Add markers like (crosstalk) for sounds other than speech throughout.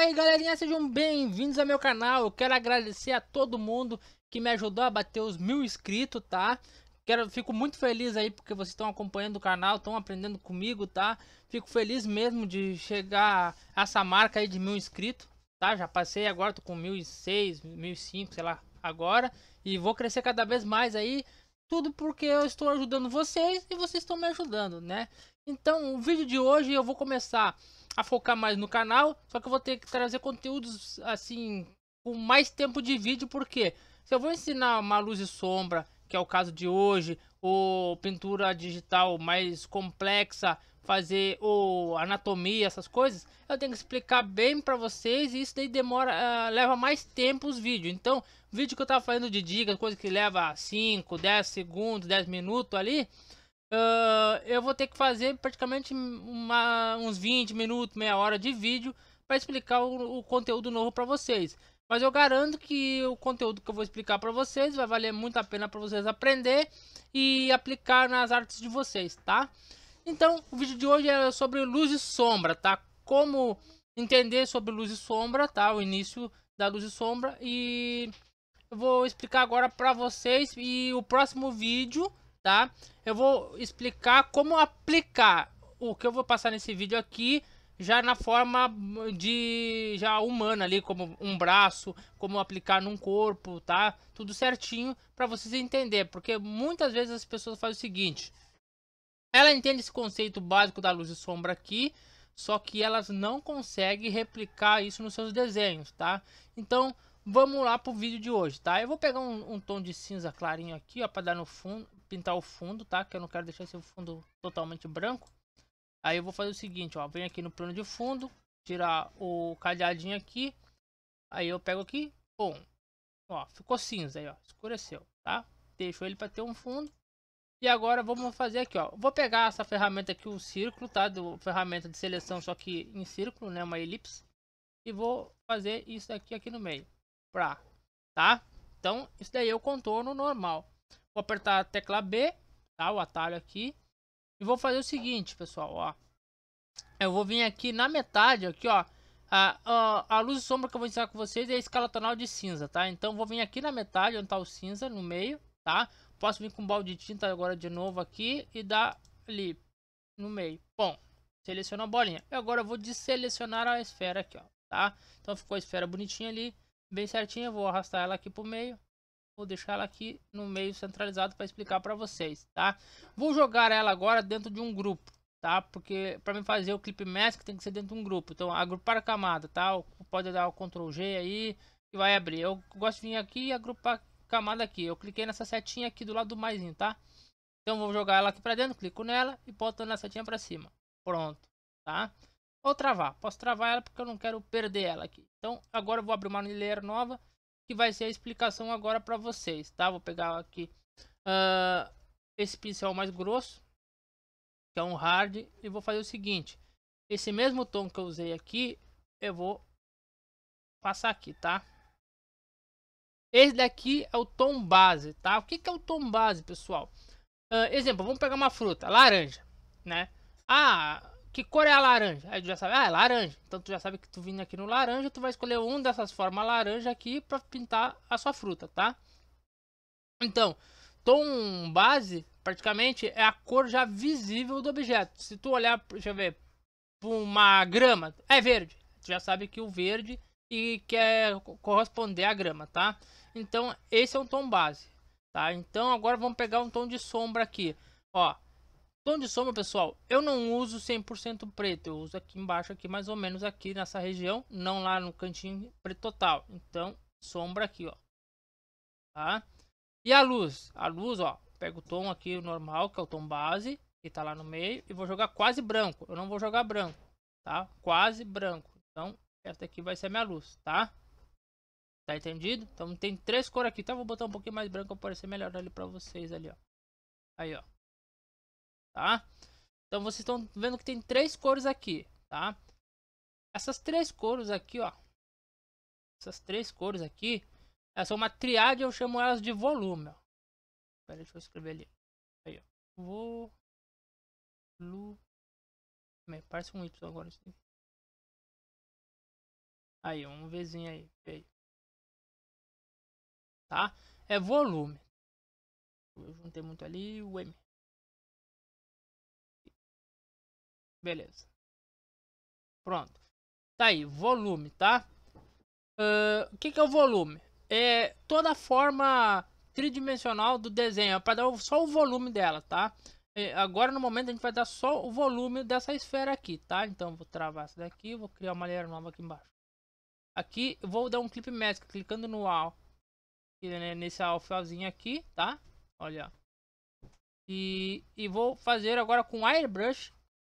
aí galerinha, sejam bem-vindos ao meu canal. Eu quero agradecer a todo mundo que me ajudou a bater os mil inscritos, tá? Quero, fico muito feliz aí porque vocês estão acompanhando o canal, estão aprendendo comigo, tá? Fico feliz mesmo de chegar a essa marca aí de mil inscritos, tá? Já passei agora, tô com mil e seis, mil e cinco, sei lá, agora. E vou crescer cada vez mais aí. Tudo porque eu estou ajudando vocês e vocês estão me ajudando, né? Então, o vídeo de hoje eu vou começar a focar mais no canal, só que eu vou ter que trazer conteúdos assim com mais tempo de vídeo, porque se eu vou ensinar uma luz e sombra, que é o caso de hoje, ou pintura digital mais complexa, fazer ou anatomia, essas coisas, eu tenho que explicar bem para vocês e isso daí demora, uh, leva mais tempo os vídeos. Então, vídeo que eu tava fazendo de dicas, coisa que leva 5, 10 segundos, 10 minutos ali, uh, eu vou ter que fazer praticamente uma, uns 20 minutos, meia hora de vídeo para explicar o, o conteúdo novo para vocês. Mas eu garanto que o conteúdo que eu vou explicar para vocês vai valer muito a pena para vocês aprender e aplicar nas artes de vocês, tá? Então, o vídeo de hoje é sobre luz e sombra, tá? Como entender sobre luz e sombra, tá? O início da luz e sombra e eu vou explicar agora para vocês e o próximo vídeo tá? Eu vou explicar como aplicar o que eu vou passar nesse vídeo aqui já na forma de já humana ali, como um braço, como aplicar num corpo, tá? Tudo certinho para vocês entender, porque muitas vezes as pessoas fazem o seguinte: ela entende esse conceito básico da luz e sombra aqui, só que elas não conseguem replicar isso nos seus desenhos, tá? Então, vamos lá pro vídeo de hoje, tá? Eu vou pegar um, um tom de cinza clarinho aqui, ó, para dar no fundo, pintar o fundo, tá? Que eu não quero deixar esse fundo totalmente branco. Aí eu vou fazer o seguinte, ó. Venho aqui no plano de fundo, tirar o cadeadinho aqui. Aí eu pego aqui, bom. Ó, ficou cinza aí, ó. Escureceu, tá? Deixo ele para ter um fundo. E agora vamos fazer aqui, ó. Vou pegar essa ferramenta aqui, o círculo, tá? Do ferramenta de seleção, só que em círculo, né? Uma elipse. E vou fazer isso aqui, aqui no meio. Pra, tá? Então, isso daí é o contorno normal. Vou apertar a tecla B, tá? O atalho aqui. E vou fazer o seguinte, pessoal, ó. Eu vou vir aqui na metade, aqui, ó. A, a, a luz e sombra que eu vou ensinar com vocês é a escala tonal de cinza, tá? Então, vou vir aqui na metade, onde tá o cinza, no meio, tá? Posso vir com um balde de tinta agora de novo aqui e dar ali no meio. Bom, selecionou a bolinha. E agora eu vou deselecionar a esfera aqui, ó, tá? Então, ficou a esfera bonitinha ali, bem certinha. Vou arrastar ela aqui pro meio, Vou deixar ela aqui no meio centralizado para explicar para vocês, tá? Vou jogar ela agora dentro de um grupo, tá? Porque para mim fazer o clip mask tem que ser dentro de um grupo. Então, agrupar a camada, tá? Pode dar o Ctrl G aí e vai abrir. Eu gosto de vir aqui e agrupar camada aqui. Eu cliquei nessa setinha aqui do lado do maisinho, tá? Então, vou jogar ela aqui para dentro, clico nela e botando a setinha para cima. Pronto, tá? Ou travar. Posso travar ela porque eu não quero perder ela aqui. Então, agora eu vou abrir uma layer nova que vai ser a explicação agora para vocês, tá? Vou pegar aqui uh, esse pincel mais grosso, que é um hard, e vou fazer o seguinte. Esse mesmo tom que eu usei aqui, eu vou passar aqui, tá? Esse daqui é o tom base, tá? O que, que é o tom base, pessoal? Uh, exemplo, vamos pegar uma fruta, laranja, né? Ah, que cor é a laranja? Aí tu já sabe, ah, é laranja. Então tu já sabe que tu vindo aqui no laranja, tu vai escolher um dessas formas laranja aqui para pintar a sua fruta, tá? Então, tom base, praticamente, é a cor já visível do objeto. Se tu olhar, deixa eu ver, uma grama, é verde. Tu já sabe que o verde e quer é, corresponder à grama, tá? Então, esse é um tom base, tá? Então, agora vamos pegar um tom de sombra aqui, ó. Tom de sombra, pessoal, eu não uso 100% preto, eu uso aqui embaixo, aqui mais ou menos aqui nessa região, não lá no cantinho preto total. Então, sombra aqui, ó. Tá? E a luz? A luz, ó, pego o tom aqui, o normal, que é o tom base, que tá lá no meio, e vou jogar quase branco. Eu não vou jogar branco, tá? Quase branco. Então, essa aqui vai ser a minha luz, tá? Tá entendido? Então, tem três cores aqui, tá? Vou botar um pouquinho mais branco pra aparecer melhor ali pra vocês ali, ó. Aí, ó tá? Então vocês estão vendo que tem três cores aqui, tá? Essas três cores aqui, ó. Essas três cores aqui, elas são uma triade, eu chamo elas de volume, ó. Pera, deixa eu escrever ali. Aí, ó. Volume. Parece um Y agora assim. Aí, um Vzinho aí. aí. Tá? É volume. Eu juntei muito ali o M. Beleza. Pronto. Tá aí, volume, tá? Uh, o que, que é o volume? É toda a forma tridimensional do desenho, é para dar só o volume dela, tá? E é, agora no momento a gente vai dar só o volume dessa esfera aqui, tá? Então vou travar essa daqui, vou criar uma layer nova aqui embaixo. Aqui vou dar um clip mask, clicando no All, né, nesse alfazinho aqui, tá? Olha. E, e vou fazer agora com airbrush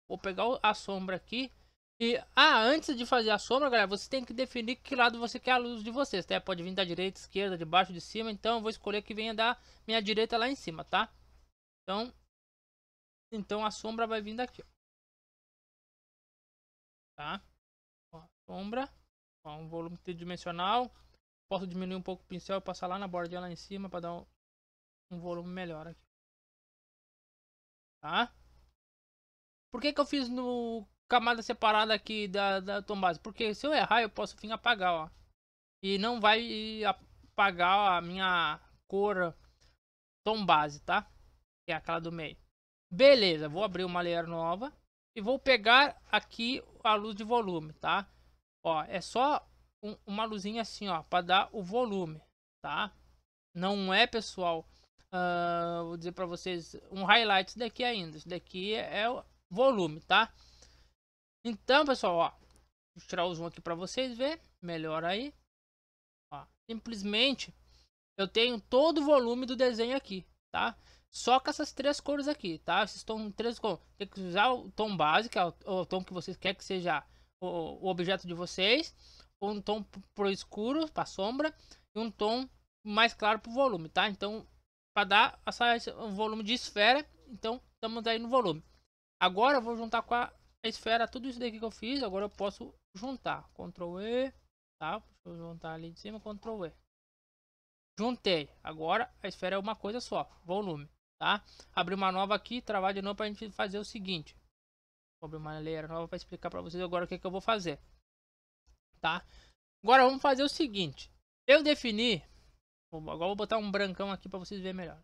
Vou pegar a sombra aqui. E, ah, antes de fazer a sombra, galera, você tem que definir que lado você quer a luz de vocês, tá? Pode vir da direita, esquerda, de baixo, de cima. Então, eu vou escolher que venha da minha direita lá em cima, tá? Então, então a sombra vai vir daqui, ó. Tá? Ó, sombra. Ó, um volume tridimensional. Posso diminuir um pouco o pincel e passar lá na bordinha lá em cima para dar um, um volume melhor aqui. Tá? Por que, que eu fiz no camada separada aqui da, da tombase? Porque se eu errar, eu posso fim apagar, ó. E não vai apagar a minha cor tombase, tá? Que é aquela do meio. Beleza, vou abrir uma layer nova. E vou pegar aqui a luz de volume, tá? Ó, é só um, uma luzinha assim, ó, para dar o volume, tá? Não é, pessoal, uh, vou dizer para vocês, um highlight daqui ainda. Isso daqui é, volume, tá? Então, pessoal, ó. Vou tirar o zoom aqui para vocês ver melhor aí. Ó, simplesmente eu tenho todo o volume do desenho aqui, tá? Só com essas três cores aqui, tá? Vocês estão três cores. Tem que usar o tom base, que é o, o tom que vocês querem que seja o, o objeto de vocês. Um tom pro escuro, para sombra. E um tom mais claro pro volume, tá? Então, para dar essa, esse, um volume de esfera. Então, estamos aí no volume. Agora eu vou juntar com a esfera tudo isso daqui que eu fiz. Agora eu posso juntar. Ctrl E, tá? Deixa eu juntar ali de cima, Ctrl E. Juntei. Agora a esfera é uma coisa só, volume, tá? abri uma nova aqui, travar de novo para a gente fazer o seguinte. Vou abrir uma leira nova para explicar para vocês agora o que, que eu vou fazer, tá? Agora vamos fazer o seguinte. Eu defini, agora vou botar um brancão aqui para vocês verem melhor,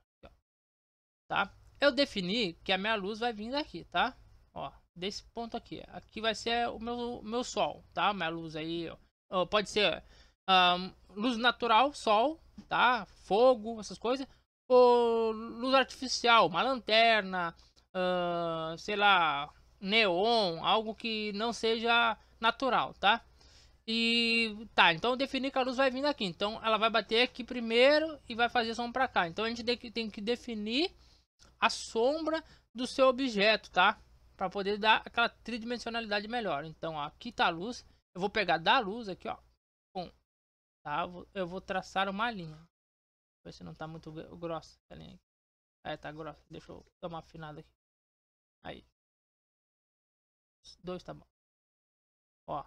tá? Eu defini que a minha luz vai vir daqui, tá? Ó, desse ponto aqui. Aqui vai ser o meu, meu sol, tá? Minha luz aí, ó, pode ser um, ah, luz natural, sol, tá? Fogo, essas coisas. Ou luz artificial, uma lanterna, uh, sei lá, neon, algo que não seja natural, tá? E tá, então eu defini que a luz vai vir daqui. Então ela vai bater aqui primeiro e vai fazer som para cá. Então a gente tem que definir a sombra do seu objeto, tá? Para poder dar aquela tridimensionalidade melhor. Então, ó, aqui tá a luz. Eu vou pegar da luz aqui, ó. Bom, tá? Eu vou traçar uma linha. Ver se não tá muito grossa essa linha aqui. É, tá grossa. Deixa eu dar uma afinada aqui. Aí. Os dois tá bom. Ó.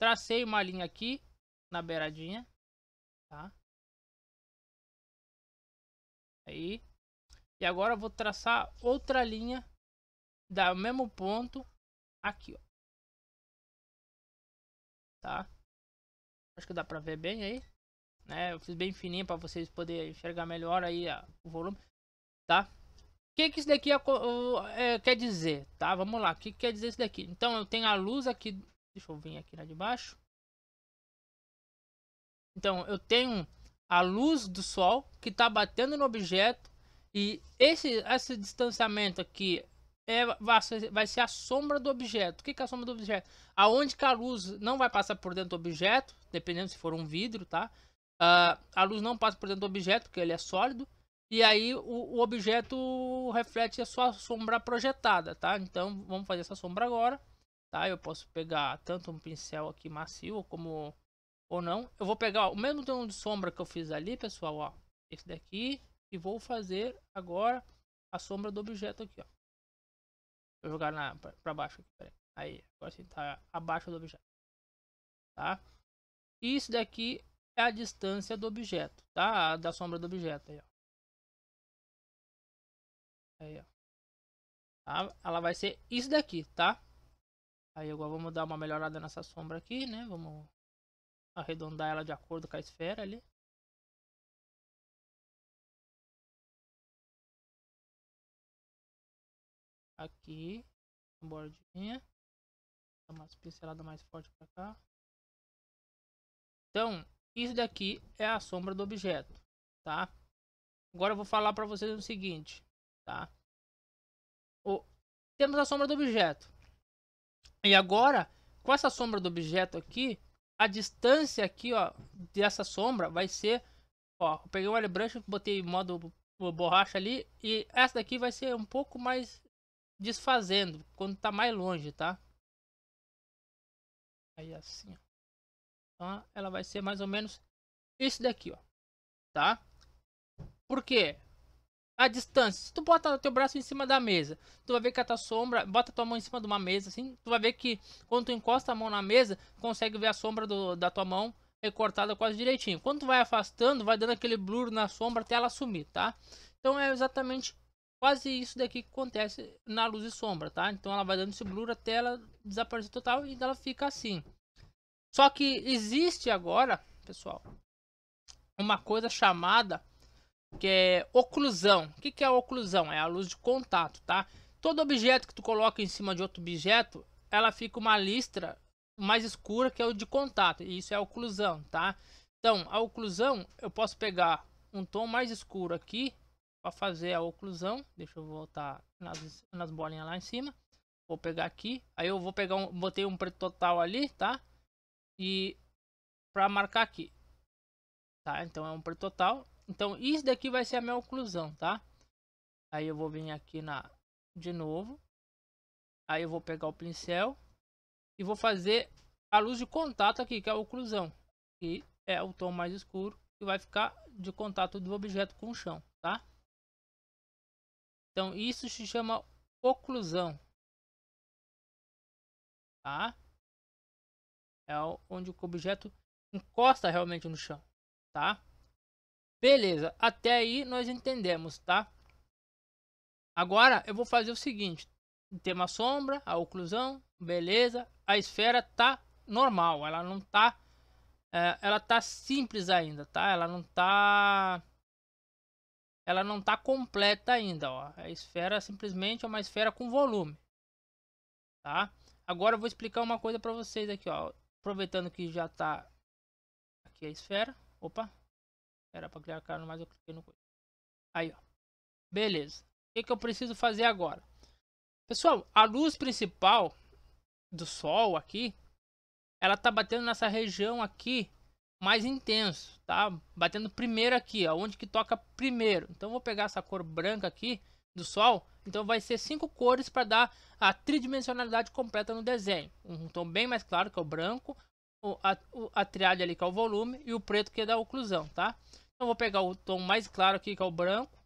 Tracei uma linha aqui na beiradinha, tá? Aí. E agora eu vou traçar outra linha da mesmo ponto aqui, ó. Tá? Acho que dá pra ver bem aí. Né? Eu fiz bem fininho para vocês poderem enxergar melhor aí o volume, tá? O que que isso daqui é, é, quer dizer, tá? Vamos lá, o que, que quer dizer isso daqui? Então eu tenho a luz aqui, deixa eu vir aqui lá de baixo. Então eu tenho a luz do sol que está batendo no objeto e esse, esse distanciamento aqui é, vai, ser, vai ser a sombra do objeto. O que, que é a sombra do objeto? Aonde que a luz não vai passar por dentro do objeto, dependendo se for um vidro, tá? Uh, a luz não passa por dentro do objeto, porque ele é sólido. E aí o, o objeto reflete a sua sombra projetada, tá? Então vamos fazer essa sombra agora, tá? Eu posso pegar tanto um pincel aqui macio como ou não. Eu vou pegar ó, o mesmo tom de sombra que eu fiz ali, pessoal, ó. Esse daqui, e vou fazer agora a sombra do objeto aqui, ó. Vou jogar na, pra, baixo aqui, Aí, agora sim, tá abaixo do objeto. Tá? E isso daqui é a distância do objeto, tá? Da sombra do objeto aí, ó. Aí, ó. Tá? Ela vai ser isso daqui, tá? Aí agora vamos dar uma melhorada nessa sombra aqui, né? Vamos arredondar ela de acordo com a esfera ali. Aqui, bordinha. Dá umas pincelada mais forte para cá. Então, isso daqui é a sombra do objeto, tá? Agora eu vou falar para vocês o seguinte, tá? O, temos a sombra do objeto. E agora, com essa sombra do objeto aqui, a distância aqui, ó, dessa sombra vai ser, ó, eu peguei o airbrush, botei modo borracha ali e essa daqui vai ser um pouco mais desfazendo quando tá mais longe, tá? Aí assim, ó. Então, ela vai ser mais ou menos isso daqui, ó. Tá? Por quê? A distância. Se tu bota teu braço em cima da mesa, tu vai ver que a tua sombra... Bota tua mão em cima de uma mesa, assim. Tu vai ver que quando tu encosta a mão na mesa, consegue ver a sombra do, da tua mão recortada quase direitinho. Quando tu vai afastando, vai dando aquele blur na sombra até ela sumir, tá? Então é exatamente Quase isso daqui que acontece na luz e sombra, tá? Então ela vai dando esse blur até ela desaparecer total e ela fica assim. Só que existe agora, pessoal, uma coisa chamada que é oclusão. O que, é oclusão? É a luz de contato, tá? Todo objeto que tu coloca em cima de outro objeto, ela fica uma listra mais escura que é o de contato. E isso é oclusão, tá? Então, a oclusão, eu posso pegar um tom mais escuro aqui para fazer a oclusão, deixa eu voltar nas, nas bolinhas lá em cima. Vou pegar aqui. Aí eu vou pegar um. Botei um preto total ali, tá? E para marcar aqui. Tá? Então é um preto total. Então isso daqui vai ser a minha oclusão, tá? Aí eu vou vir aqui na de novo. Aí eu vou pegar o pincel e vou fazer a luz de contato aqui, que é a oclusão, que é o tom mais escuro que vai ficar de contato do objeto com o chão, tá? Então isso se chama oclusão. Tá? É onde o objeto encosta realmente no chão, tá? Beleza, até aí nós entendemos, tá? Agora eu vou fazer o seguinte, tem uma sombra, a oclusão, beleza, a esfera tá normal, ela não tá, é, ela tá simples ainda, tá? Ela não tá ela não está completa ainda. Ó. A é esfera simplesmente é uma esfera com volume. Tá? Agora eu vou explicar uma coisa para vocês aqui. Ó. Aproveitando que já está aqui a esfera. Opa, era para criar carne, mas eu cliquei no coisa. Aí, ó. Beleza. O que, que eu preciso fazer agora? Pessoal, a luz principal do Sol aqui, ela tá batendo nessa região aqui mais intenso, tá? Batendo primeiro aqui, aonde que toca primeiro. Então vou pegar essa cor branca aqui do sol, então vai ser cinco cores para dar a tridimensionalidade completa no desenho. Um tom bem mais claro que é o branco, a, a triade ali que é o volume e o preto que é da oclusão, tá? Então vou pegar o tom mais claro aqui que é o branco,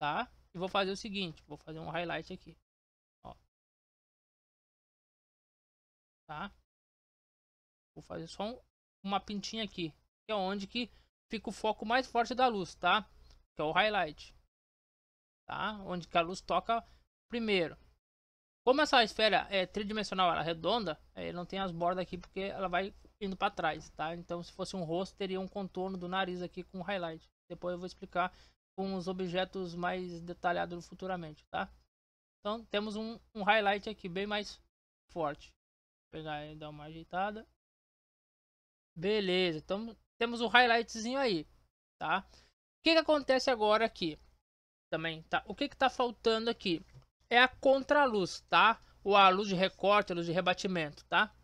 tá? E vou fazer o seguinte, vou fazer um highlight aqui, ó. Tá? Vou fazer só um uma pintinha aqui, que é onde que fica o foco mais forte da luz, tá? Que é o highlight, tá? Onde que a luz toca primeiro. Como essa esfera é tridimensional, ela é redonda, é, não tem as bordas aqui porque ela vai indo para trás, tá? Então, se fosse um rosto, teria um contorno do nariz aqui com highlight. Depois eu vou explicar com os objetos mais detalhados futuramente, tá? Então, temos um, um highlight aqui bem mais forte. Vou pegar e dar uma ajeitada. Beleza, então temos o um highlightzinho aí, tá? O que, que acontece agora aqui? Também, tá? O que que tá faltando aqui? É a contraluz, tá? Ou a luz de recorte, a luz de rebatimento, tá?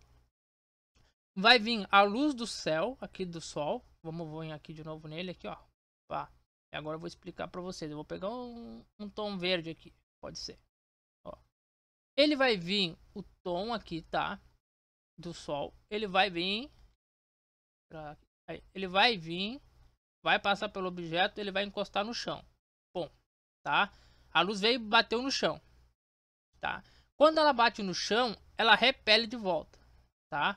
Vai vir a luz do céu, aqui do sol. Vamos vir aqui de novo nele, aqui, ó. Pá. E agora eu vou explicar para vocês. Eu vou pegar um, um tom verde aqui, pode ser. Ó. Ele vai vir o tom aqui, tá? Do sol. Ele vai vir ele vai vir, vai passar pelo objeto, ele vai encostar no chão. Bom, tá? A luz veio e bateu no chão, tá? Quando ela bate no chão, ela repele de volta, tá?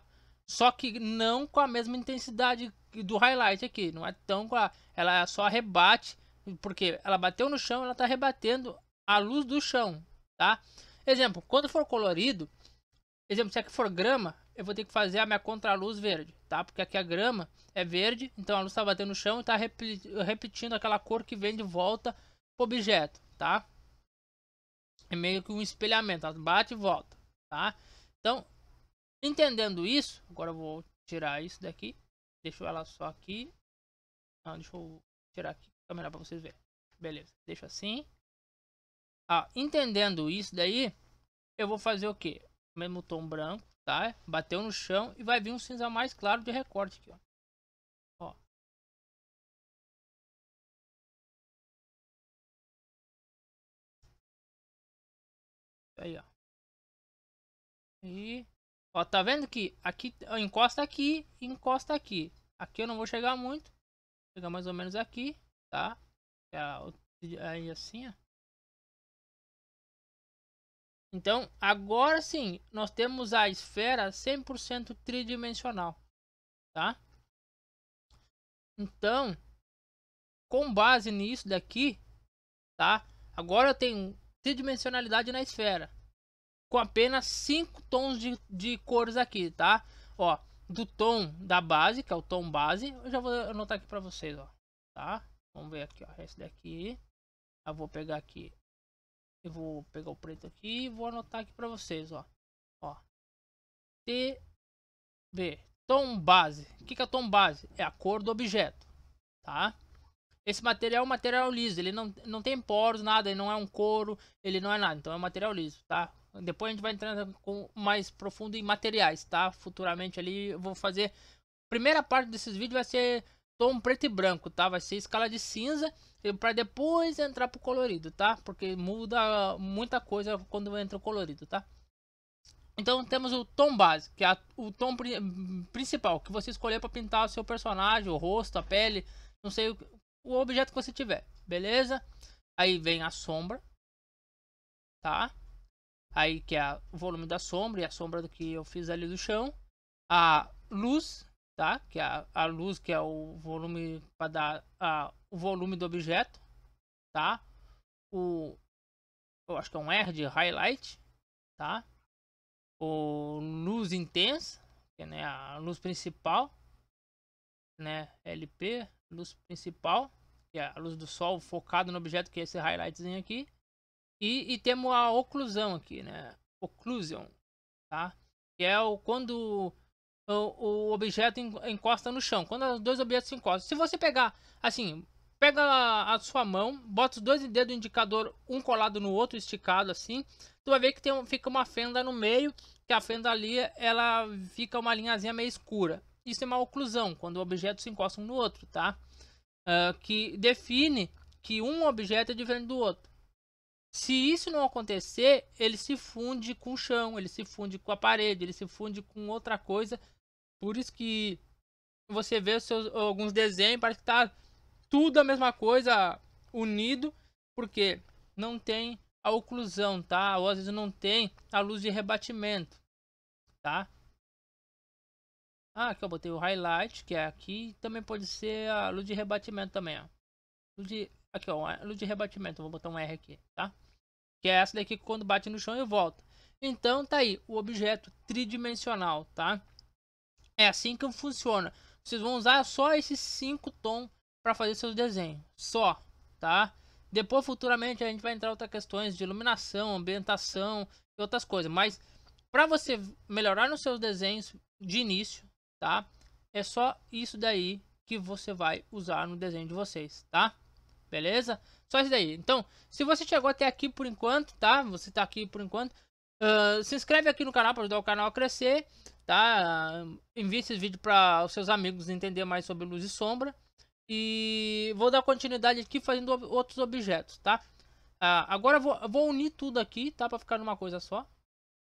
Só que não com a mesma intensidade do highlight aqui, não é tão com a... Ela só rebate, porque ela bateu no chão, ela tá rebatendo a luz do chão, tá? Exemplo, quando for colorido, exemplo, se aqui é for grama, eu vou ter que fazer a minha contraluz verde, tá? Porque aqui a grama é verde, então a luz está batendo no chão e está repetindo aquela cor que vem de volta pro objeto, tá? É meio que um espelhamento, ela bate e volta, tá? Então, entendendo isso, agora eu vou tirar isso daqui, deixo ela só aqui. Ah, deixa eu tirar aqui, fica melhor para vocês verem. Beleza, deixa assim. Ah, entendendo isso daí, eu vou fazer o que? Mesmo tom branco, tá? Bateu no chão e vai vir um cinza mais claro de recorte aqui, ó. ó. Aí, ó. E, ó, tá vendo que aqui, ó, encosta aqui, encosta aqui. Aqui eu não vou chegar muito. Vou chegar mais ou menos aqui, tá? É é aí assim, ó. Então, agora sim, nós temos a esfera 100% tridimensional, tá? Então, com base nisso daqui, tá? Agora eu tenho tridimensionalidade na esfera, com apenas cinco tons de, de cores aqui, tá? Ó, do tom da base, que é o tom base, eu já vou anotar aqui para vocês, ó, tá? Vamos ver aqui, ó, esse daqui. Eu vou pegar aqui eu vou pegar o preto aqui e vou anotar aqui para vocês, ó. Ó. B Tom base. O que, que é tom base? É a cor do objeto, tá? Esse material é um material liso, ele não, não tem poros, nada, ele não é um couro, ele não é nada, então é um material liso, tá? Depois a gente vai entrar com mais profundo em materiais, tá? Futuramente ali eu vou fazer... primeira parte desses vídeos vai ser tom preto e branco, tá? Vai ser escala de cinza para depois entrar pro colorido, tá? Porque muda muita coisa quando entra o colorido, tá? Então temos o tom base, que é o tom principal que você escolher para pintar o seu personagem, o rosto, a pele, não sei o, o objeto que você tiver, beleza? Aí vem a sombra, tá? Aí que é o volume da sombra e a sombra do que eu fiz ali do chão, a luz, tá? Que é a, a luz que é o volume para dar a o volume do objeto, tá? O, eu acho que é um R de highlight, tá? O luz intensa, que é né, a luz principal, né? LP, luz principal, que é a luz do sol focada no objeto, que é esse highlightzinho aqui. E, e temos a oclusão aqui, né? Occlusion, tá? Que é o quando o, o, objeto encosta no chão. Quando os dois objetos se encostam. Se você pegar, assim, pega a, a sua mão, bota os dois dedos indicador, um colado no outro, esticado assim. Tu vai ver que tem, fica uma fenda no meio, que a fenda ali, ela fica uma linhazinha meio escura. Isso é uma oclusão, quando objetos se encostam um no outro, tá? Uh, que define que um objeto é diferente do outro. Se isso não acontecer, ele se funde com o chão, ele se funde com a parede, ele se funde com outra coisa. Por isso que você vê seus, alguns desenhos, parece que tá tudo a mesma coisa unido, porque não tem a oclusão, tá? Ou às vezes não tem a luz de rebatimento, tá? Ah, aqui eu botei o highlight, que é aqui. Também pode ser a luz de rebatimento também, ó. Luz de, aqui, ó, luz de rebatimento. Vou botar um R aqui, tá? Que é essa daqui que quando bate no chão e volta Então, tá aí, o objeto tridimensional, tá? É assim que funciona. Vocês vão usar só esses cinco tons para fazer seus desenhos, só, tá? Depois, futuramente, a gente vai entrar em outras questões de iluminação, ambientação e outras coisas. Mas, para você melhorar nos seus desenhos de início, tá? É só isso daí que você vai usar no desenho de vocês, tá? Beleza? Só isso daí. Então, se você chegou até aqui por enquanto, tá? Você tá aqui por enquanto. Uh, se inscreve aqui no canal para ajudar o canal a crescer, tá? Ah, envie esse vídeo para os seus amigos entender mais sobre luz e sombra. E vou dar continuidade aqui fazendo outros objetos, tá? Ah, agora vou, vou unir tudo aqui, tá? Pra ficar numa coisa só.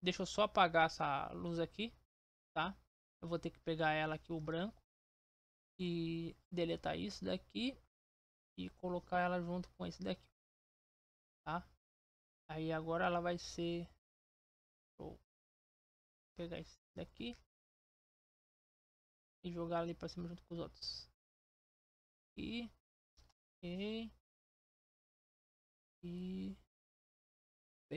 Deixa eu só apagar essa luz aqui, tá? Eu vou ter que pegar ela aqui, o branco. E deletar isso daqui. E colocar ela junto com esse daqui. Tá? Aí agora ela vai ser... Vou pegar esse daqui. E jogar ali pra cima junto com os outros. E. E. E. B.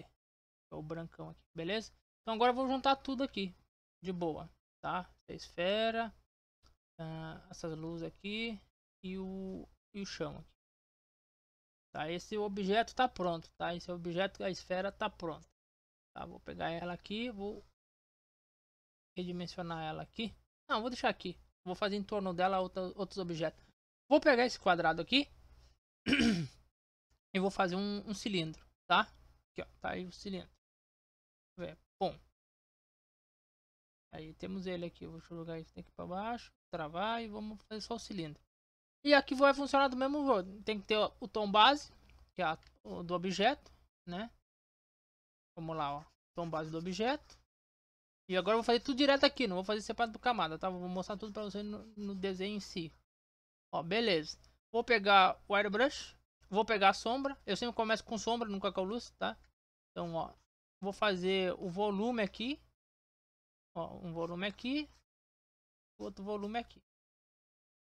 É o brancão aqui, beleza? Então agora eu vou juntar tudo aqui. De boa, tá? esfera. Uh, essas luzes aqui. E o, e o chão aqui. Tá, esse objeto tá pronto, tá? Esse objeto, a esfera tá pronta. Tá, vou pegar ela aqui, vou redimensionar ela aqui. Não, vou deixar aqui. Vou fazer em torno dela outra, outros objetos. Vou pegar esse quadrado aqui (clears throat) e vou fazer um, um, cilindro, tá? Aqui, ó, tá aí o cilindro. Bom. Aí temos ele aqui. Vou jogar isso aqui para baixo, travar e vamos fazer só o cilindro. E aqui vai funcionar do mesmo modo. Tem que ter o tom base, que é a, o, do objeto, né? Vamos lá, ó. Tom base do objeto. E agora eu vou fazer tudo direto aqui, não vou fazer separado por camada, tá? Vou mostrar tudo para você no, no desenho em si. Ó, beleza. Vou pegar o airbrush. Vou pegar a sombra. Eu sempre começo com sombra, nunca com luz, tá? Então, ó. Vou fazer o volume aqui. Ó, um volume aqui. Outro volume aqui.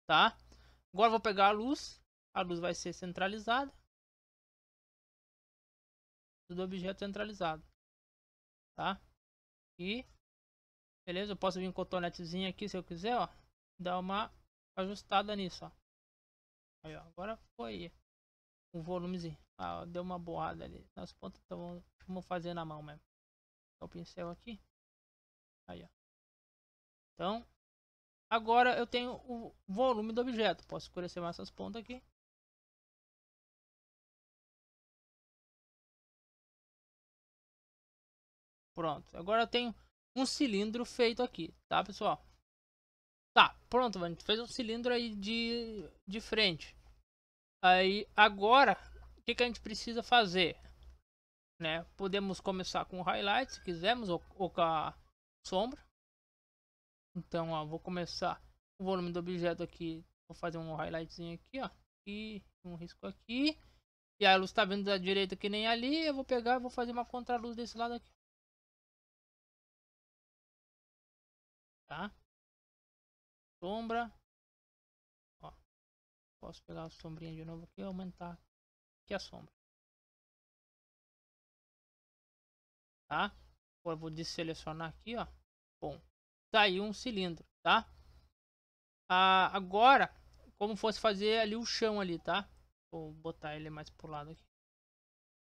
Tá? Agora vou pegar a luz. A luz vai ser centralizada. Do objeto centralizado. Tá? E... Beleza? Eu posso vir com um cotonetezinho aqui se eu quiser, ó. Dar uma ajustada nisso, ó. Aí, ó, agora foi um volumezinho. Ah, deu uma boada ali nas pontas, então vamos fazer na mão mesmo. O pincel aqui. Aí, ó. Então, agora eu tenho o volume do objeto. Posso escurecer mais essas pontas aqui. Pronto, agora eu tenho um cilindro feito aqui, tá pessoal? Tá, pronto, a gente fez um cilindro aí de, de frente. Aí, agora, o que, que a gente precisa fazer? Né? Podemos começar com highlight, se quisermos, ou, ou com a sombra. Então, ó, vou começar o volume do objeto aqui. Vou fazer um highlightzinho aqui, ó. E um risco aqui. E a luz tá vindo da direita que nem ali. Eu vou pegar, vou fazer uma contraluz desse lado aqui. sombra. Ó, posso pegar a sombrinha de novo aqui e aumentar aqui a sombra. Tá? Agora vou desselecionar aqui, ó. Bom, saiu tá um cilindro, tá? Ah, agora, como fosse fazer ali o chão ali, tá? Vou botar ele mais pro lado aqui.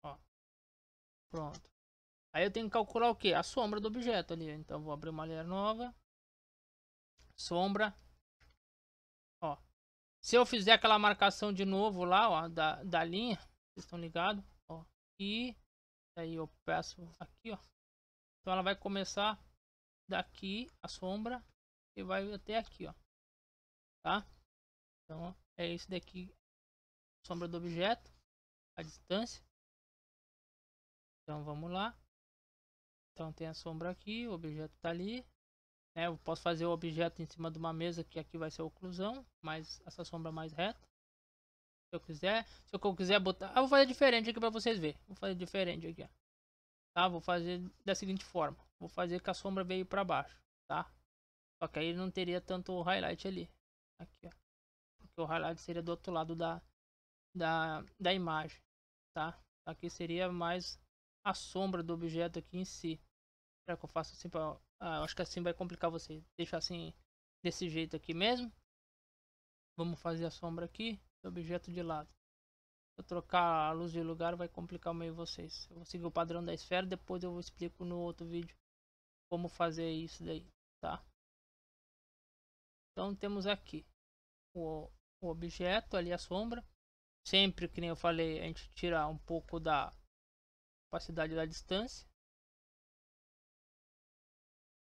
Ó. Pronto. Aí eu tenho que calcular o que? A sombra do objeto ali. Então vou abrir uma linha nova. Sombra. Ó. Se eu fizer aquela marcação de novo lá, ó, da, da linha, vocês estão ligados? Ó, e aí eu peço aqui, ó. Então ela vai começar daqui a sombra e vai até aqui, ó. Tá? Então é esse daqui, sombra do objeto, a distância. Então vamos lá. Então tem a sombra aqui, o objeto tá ali, né? Eu posso fazer o objeto em cima de uma mesa, que aqui vai ser a oclusão, mas essa sombra mais reta. Se eu quiser, se eu quiser botar... Ah, vou fazer diferente aqui para vocês verem. Vou fazer diferente aqui, ó. Tá? Vou fazer da seguinte forma. Vou fazer que a sombra veio para baixo, tá? Só que aí não teria tanto highlight ali. Aqui, ó. Porque o highlight seria do outro lado da, da, da imagem, tá? Aqui seria mais a sombra do objeto aqui em si. Será que eu faço assim para ah, acho que assim vai complicar vocês. Deixar assim, desse jeito aqui mesmo. Vamos fazer a sombra aqui. Objeto de lado. Se eu trocar a luz de lugar vai complicar meio vocês. Eu vou seguir o padrão da esfera. Depois eu explico no outro vídeo como fazer isso daí, tá? Então temos aqui o, o objeto ali, a sombra. Sempre, que nem eu falei, a gente tirar um pouco da capacidade da distância.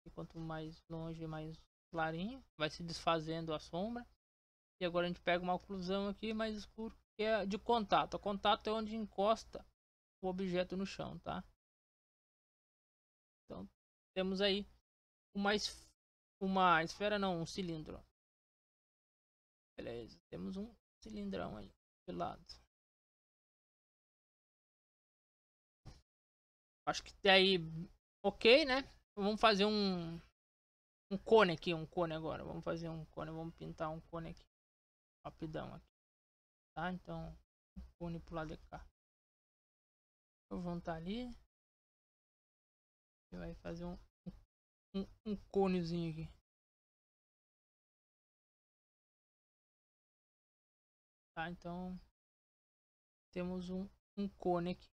E quanto mais longe, mais clarinho. Vai se desfazendo a sombra. E agora a gente pega uma oclusão aqui mais escuro, que é de contato. O contato é onde encosta o objeto no chão, tá? Então, temos aí uma, esf uma esfera, não, um cilindro. Beleza, temos um cilindrão aí de lado. Acho que tem aí ok, né? Vamos fazer um. Um cone aqui, um cone agora. Vamos fazer um cone, vamos pintar um cone aqui. Rapidão aqui. Tá? Então, um cone pro lado de cá. Vamos estar ali. E vai fazer um, um, um conezinho aqui. Tá, então temos um, um cone aqui.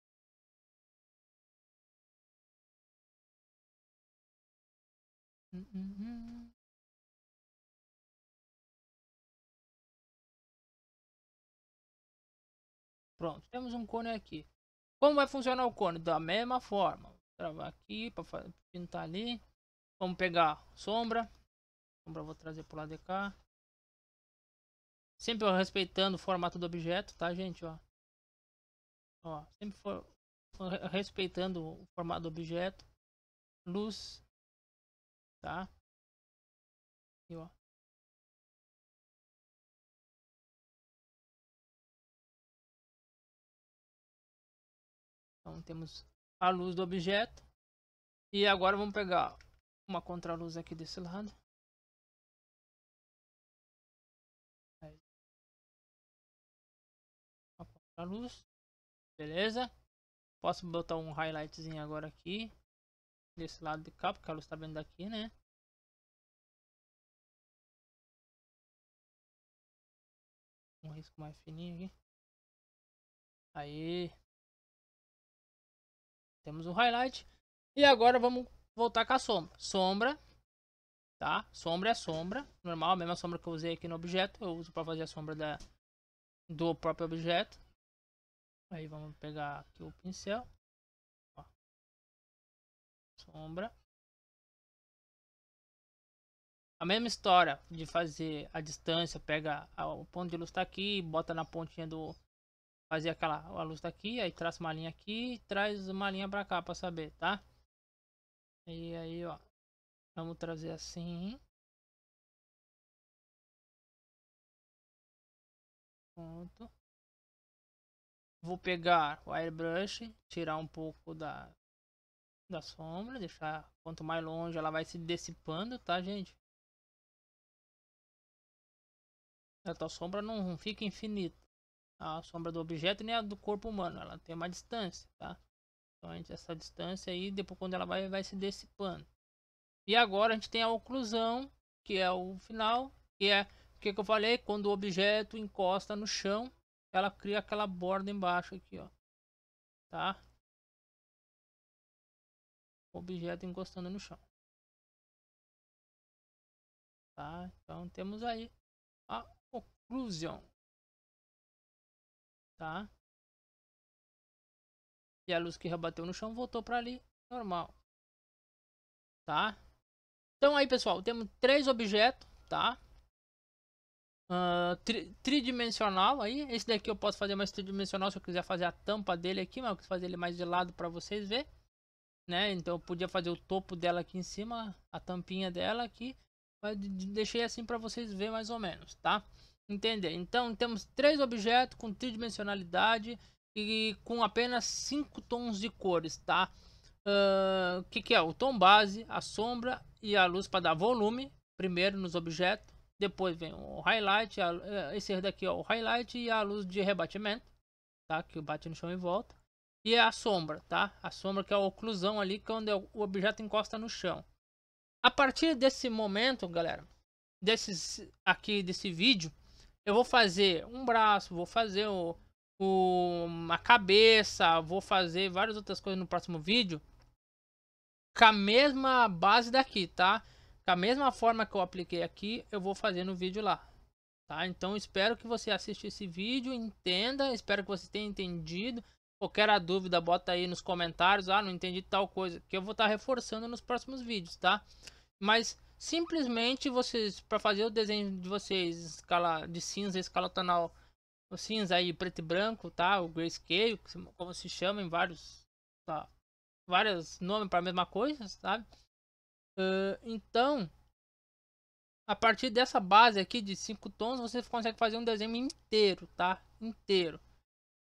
Pronto, temos um cone aqui. Como vai funcionar o cone? Da mesma forma. Vou travar aqui para pintar ali. Vamos pegar sombra. Sombra vou trazer para o lado de cá. Sempre respeitando o formato do objeto, tá, gente? Ó, ó sempre for, respeitando o formato do objeto. Luz tá? E ó. Então temos a luz do objeto. E agora vamos pegar uma contraluz aqui desse lado. Uma contraluz. Beleza? Posso botar um highlightzinho agora aqui desse lado de cá, porque a luz está vindo daqui, né? Um risco mais fininho aqui. Aí. Temos o um highlight. E agora vamos voltar com a sombra. Sombra. Tá? Sombra é sombra. Normal, a mesma sombra que eu usei aqui no objeto. Eu uso para fazer a sombra da, do próprio objeto. Aí vamos pegar aqui o pincel sombra. A mesma história de fazer a distância, pega o ponto de luz tá aqui, bota na pontinha do... Fazer aquela a luz daqui, tá aí traz uma linha aqui e traz uma linha pra cá pra saber, tá? E aí, ó. Vamos trazer assim. Pronto. Vou pegar o airbrush, tirar um pouco da da sombra, deixar quanto mais longe ela vai se dissipando, tá, gente? A tua sombra não fica infinita. A sombra do objeto nem a do corpo humano, ela tem uma distância, tá? Então, essa distância aí, depois quando ela vai, vai se dissipando. E agora a gente tem a oclusão, que é o final, que é o que, que eu falei, quando o objeto encosta no chão, ela cria aquela borda embaixo aqui, ó. Tá? objeto encostando no chão. Tá? Então temos aí a occlusão, Tá? E a luz que rebateu no chão voltou para ali, normal. Tá? Então aí, pessoal, temos três objetos, tá? Uh, tri tridimensional aí. Esse daqui eu posso fazer mais tridimensional se eu quiser fazer a tampa dele aqui, mas eu quis fazer ele mais de lado para vocês verem né? Então eu podia fazer o topo dela aqui em cima, a tampinha dela aqui. Mas deixei assim para vocês verem mais ou menos, tá? Entender. Então temos três objetos com tridimensionalidade e com apenas cinco tons de cores, tá? O uh, que, que é? O tom base, a sombra e a luz para dar volume. Primeiro nos objetos, depois vem o highlight, a, eh, esse daqui é o highlight e a luz de rebatimento, tá? Que bate no chão e volta e a sombra, tá? A sombra que é a oclusão ali quando é o objeto encosta no chão. A partir desse momento, galera, desses aqui desse vídeo, eu vou fazer um braço, vou fazer o, o, a cabeça, vou fazer várias outras coisas no próximo vídeo com a mesma base daqui, tá? Com a mesma forma que eu apliquei aqui, eu vou fazer no vídeo lá, tá? Então espero que você assista esse vídeo, entenda, espero que você tenha entendido. Qualquer dúvida, bota aí nos comentários. Ah, não entendi tal coisa. Que eu vou estar tá reforçando nos próximos vídeos, tá? Mas simplesmente vocês, para fazer o desenho de vocês, escala de cinza, escala tonal, o cinza aí preto e branco, tá? O grayscale, como se chama em vários, tá? Vários nomes para a mesma coisa, sabe? Uh, então, a partir dessa base aqui de cinco tons, você consegue fazer um desenho inteiro, tá? Inteiro.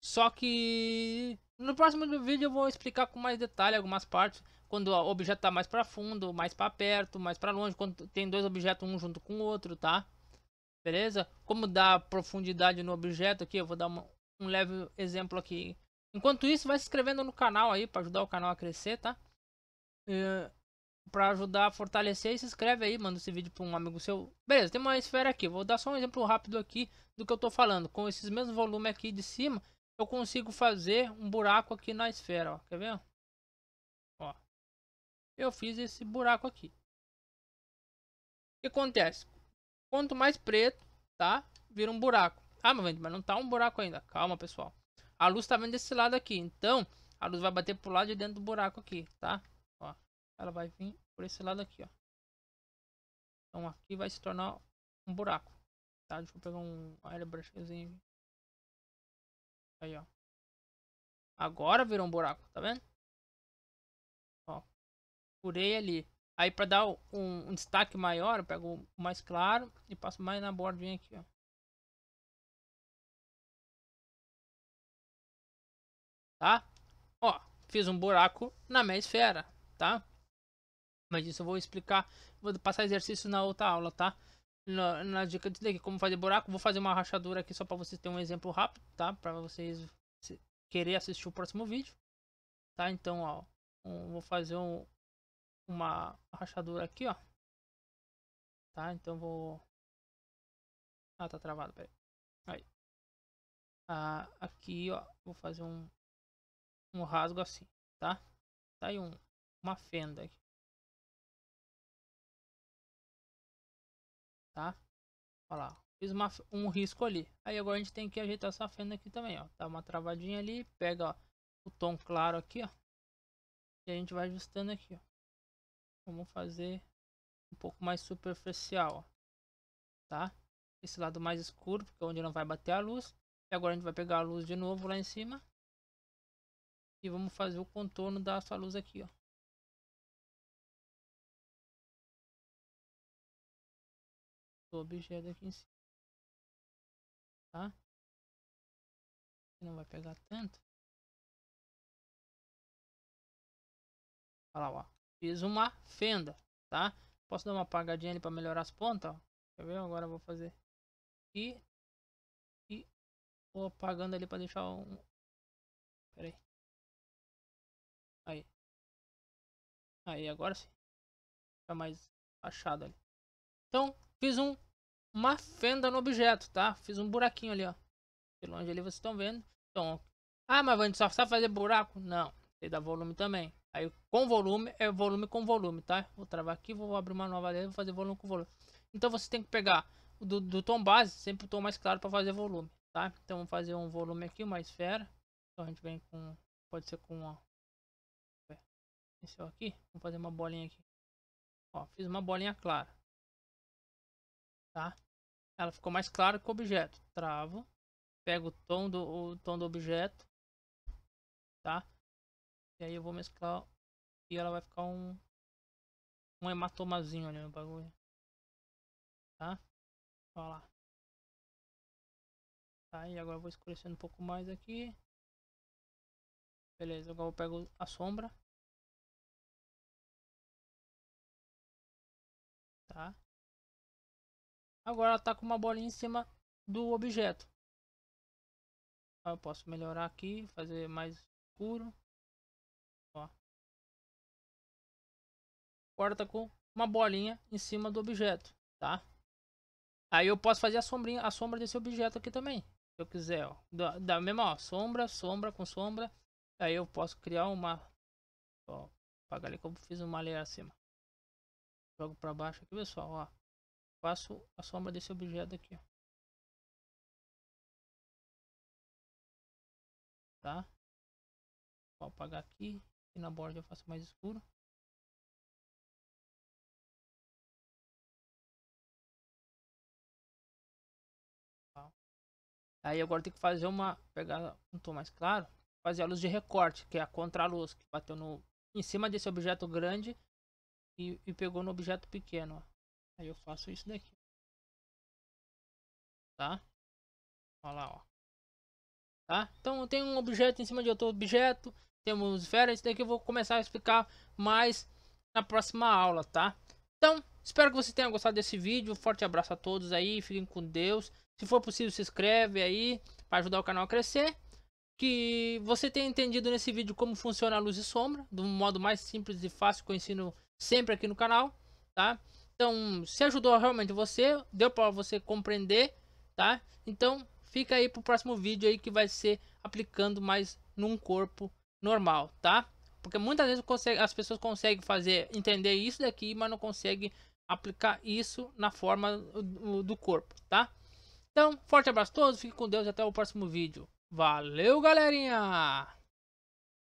Só que no próximo vídeo eu vou explicar com mais detalhe algumas partes, quando o objeto está mais para fundo, mais para perto, mais para longe, quando tem dois objetos um junto com o outro, tá? Beleza? Como dar profundidade no objeto aqui, eu vou dar uma, um leve exemplo aqui. Enquanto isso, vai se inscrevendo no canal aí para ajudar o canal a crescer, tá? E, pra ajudar a fortalecer, se inscreve aí, manda esse vídeo para um amigo seu. Beleza, tem uma esfera aqui, vou dar só um exemplo rápido aqui do que eu tô falando. Com esses mesmos volumes aqui de cima, eu consigo fazer um buraco aqui na esfera, ó. Quer ver? Ó. Eu fiz esse buraco aqui. O que acontece? Quanto mais preto, tá? Vira um buraco. Ah, mas não tá um buraco ainda. Calma, pessoal. A luz tá vindo desse lado aqui. Então, a luz vai bater pro lado de dentro do buraco aqui, tá? Ó. Ela vai vir por esse lado aqui, ó. Então, aqui vai se tornar um buraco. Tá? Deixa eu pegar um airbrushzinho Aí, ó. Agora virou um buraco, tá vendo? Ó. Curei ali. Aí pra dar um, um destaque maior, eu pego o mais claro e passo mais na bordinha aqui, ó. Tá? Ó, fiz um buraco na minha esfera, tá? Mas isso eu vou explicar, vou passar exercício na outra aula, tá? na, na dica de é como fazer buraco. Vou fazer uma rachadura aqui só para vocês terem um exemplo rápido, tá? Para vocês querer assistir o próximo vídeo. Tá? Então, ó, um, vou fazer um, uma rachadura aqui, ó. Tá? Então vou... Ah, tá travado, peraí. Aí. Ah, aqui, ó, vou fazer um, um rasgo assim, tá? Tá aí um, uma fenda aqui. tá? Olha lá, fiz uma, um risco ali. Aí agora a gente tem que ajeitar essa fenda aqui também, ó. Tá uma travadinha ali, pega ó, o tom claro aqui, ó. E a gente vai ajustando aqui, ó. Vamos fazer um pouco mais superficial, ó. Tá? Esse lado mais escuro, porque é onde não vai bater a luz. E agora a gente vai pegar a luz de novo lá em cima. E vamos fazer o contorno da sua luz aqui, ó. objeto aqui em cima. Tá? não vai pegar tanto. Olha lá, ó. Fiz uma fenda, tá? Posso dar uma apagadinha ali para melhorar as pontas, ó. Quer ver? Agora eu vou fazer. E... E... Vou apagando ali para deixar um... Pera aí. Aí. Aí, agora sim. Fica tá mais achado ali. Então, fiz um uma fenda no objeto, tá? Fiz um buraquinho ali, ó. De longe ali vocês estão vendo. Então, ah, mas a gente só sabe fazer buraco? Não, tem dá volume também. Aí com volume é volume com volume, tá? Vou travar aqui, vou abrir uma nova dele, vou fazer volume com volume. Então você tem que pegar do, do tom base, sempre o tom mais claro para fazer volume, tá? Então vamos fazer um volume aqui, uma esfera. Então a gente vem com, pode ser com uma... Esse aqui, vamos fazer uma bolinha aqui. Ó, fiz uma bolinha clara tá? Ela ficou mais clara que o objeto. Travo, pego o tom do, o tom do objeto, tá? E aí eu vou mesclar e ela vai ficar um, um hematomazinho ali no bagulho, tá? Olha lá. Tá, e agora eu vou escurecendo um pouco mais aqui. Beleza, agora eu pego a sombra. Tá. Agora ela tá com uma bolinha em cima do objeto. Eu posso melhorar aqui, fazer mais escuro. Ó. Agora está com uma bolinha em cima do objeto, tá? Aí eu posso fazer a sombrinha, a sombra desse objeto aqui também, se eu quiser, ó. Da, da mesma, ó, sombra, sombra com sombra. Aí eu posso criar uma, ó, apagar ali como fiz uma leia acima. Jogo para baixo aqui, pessoal, ó faço a sombra desse objeto aqui. Tá? Vou apagar aqui. E na borda eu faço mais escuro. Tá. Aí agora tem que fazer uma. Pegar um tom mais claro. Fazer a luz de recorte, que é a contraluz, que bateu no, em cima desse objeto grande e, e pegou no objeto pequeno. Ó. Aí eu faço isso daqui. Tá? Olha lá, ó. Tá? Então tem um objeto em cima de outro objeto. Temos esferas. Isso daqui eu vou começar a explicar mais na próxima aula, tá? Então, espero que você tenha gostado desse vídeo. Forte abraço a todos aí. Fiquem com Deus. Se for possível, se inscreve aí para ajudar o canal a crescer. Que você tenha entendido nesse vídeo como funciona a luz e sombra, do modo mais simples e fácil que eu ensino sempre aqui no canal, tá? Então, se ajudou realmente você, deu para você compreender, tá? Então, fica aí pro próximo vídeo aí que vai ser aplicando mais num corpo normal, tá? Porque muitas vezes consegue, as pessoas conseguem fazer entender isso daqui, mas não conseguem aplicar isso na forma do, do corpo, tá? Então, forte abraço a todos, fique com Deus e até o próximo vídeo. Valeu, galerinha!